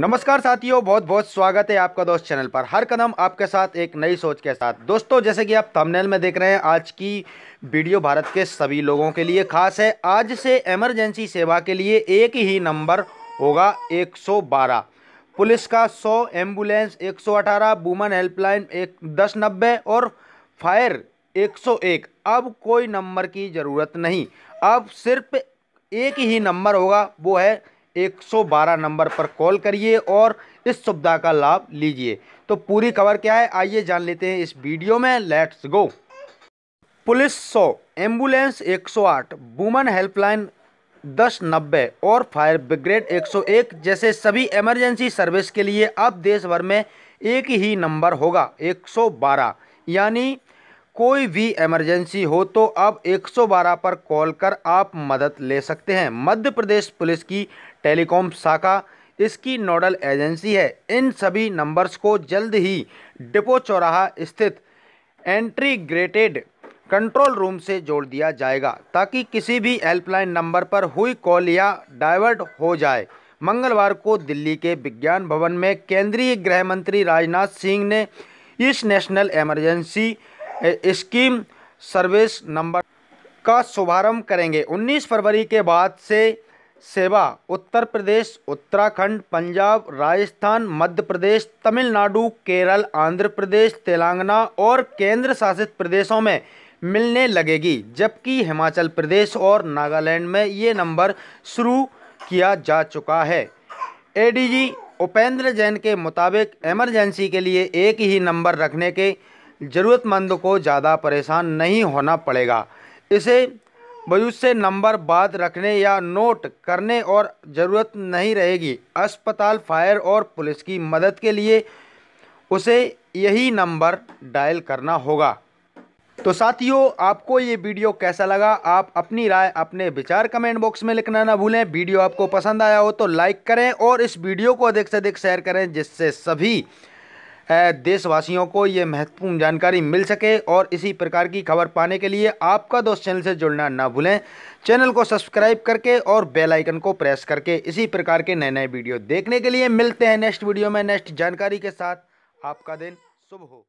नमस्कार साथियों बहुत बहुत स्वागत है आपका दोस्त चैनल पर हर कदम आपके साथ एक नई सोच के साथ दोस्तों जैसे कि आप थंबनेल में देख रहे हैं आज की वीडियो भारत के सभी लोगों के लिए खास है आज से इमरजेंसी सेवा के लिए एक ही नंबर होगा 112 पुलिस का 100 एम्बुलेंस 118 वुमन हेल्पलाइन एक दस नब्बे और फायर एक अब कोई नंबर की ज़रूरत नहीं अब सिर्फ एक ही नंबर होगा वो है 112 नंबर पर कॉल करिए और इस सुविधा का लाभ लीजिए तो पूरी खबर क्या है आइए जान लेते हैं इस वीडियो में let's go police 100 ambulance 108 woman helpline दस नब्बे और फायर ब्रिगेड 101 जैसे सभी इमरजेंसी सर्विस के लिए अब देश भर में एक ही नंबर होगा 112 यानी कोई भी इमरजेंसी हो तो आप 112 पर कॉल कर आप मदद ले सकते हैं मध्य प्रदेश पुलिस की टेलीकॉम शाखा इसकी नोडल एजेंसी है इन सभी नंबर्स को जल्द ही डिपो चौराहा स्थित एंट्रीग्रेटेड कंट्रोल रूम से जोड़ दिया जाएगा ताकि किसी भी हेल्पलाइन नंबर पर हुई कॉल या डाइवर्ट हो जाए मंगलवार को दिल्ली के विज्ञान भवन में केंद्रीय गृह मंत्री राजनाथ सिंह ने इस national emergency scheme service number का शुभारंभ करेंगे 19 फरवरी के बाद से सेवा उत्तर प्रदेश उत्तराखंड पंजाब राजस्थान मध्य प्रदेश तमिलनाडु केरल आंध्र प्रदेश तेलंगाना और केंद्र शासित प्रदेशों में मिलने लगेगी जबकि हिमाचल प्रदेश और नागालैंड में ये नंबर शुरू किया जा चुका है एडीजी उपेंद्र जैन के मुताबिक एमरजेंसी के लिए एक ही नंबर रखने के ज़रूरतमंद को ज़्यादा परेशान नहीं होना पड़ेगा इसे वजूद से नंबर बाद रखने या नोट करने और ज़रूरत नहीं रहेगी अस्पताल फायर और पुलिस की मदद के लिए उसे यही नंबर डायल करना होगा तो साथियों आपको ये वीडियो कैसा लगा आप अपनी राय अपने विचार कमेंट बॉक्स में लिखना ना भूलें वीडियो आपको पसंद आया हो तो लाइक करें और इस वीडियो को अधिक से अधिक शेयर करें जिससे सभी देशवासियों को ये महत्वपूर्ण जानकारी मिल सके और इसी प्रकार की खबर पाने के लिए आपका दोस्त चैनल से जुड़ना ना भूलें चैनल को सब्सक्राइब करके और बेल आइकन को प्रेस करके इसी प्रकार के नए नए वीडियो देखने के लिए मिलते हैं नेक्स्ट वीडियो में नेक्स्ट जानकारी के साथ आपका दिन शुभ हो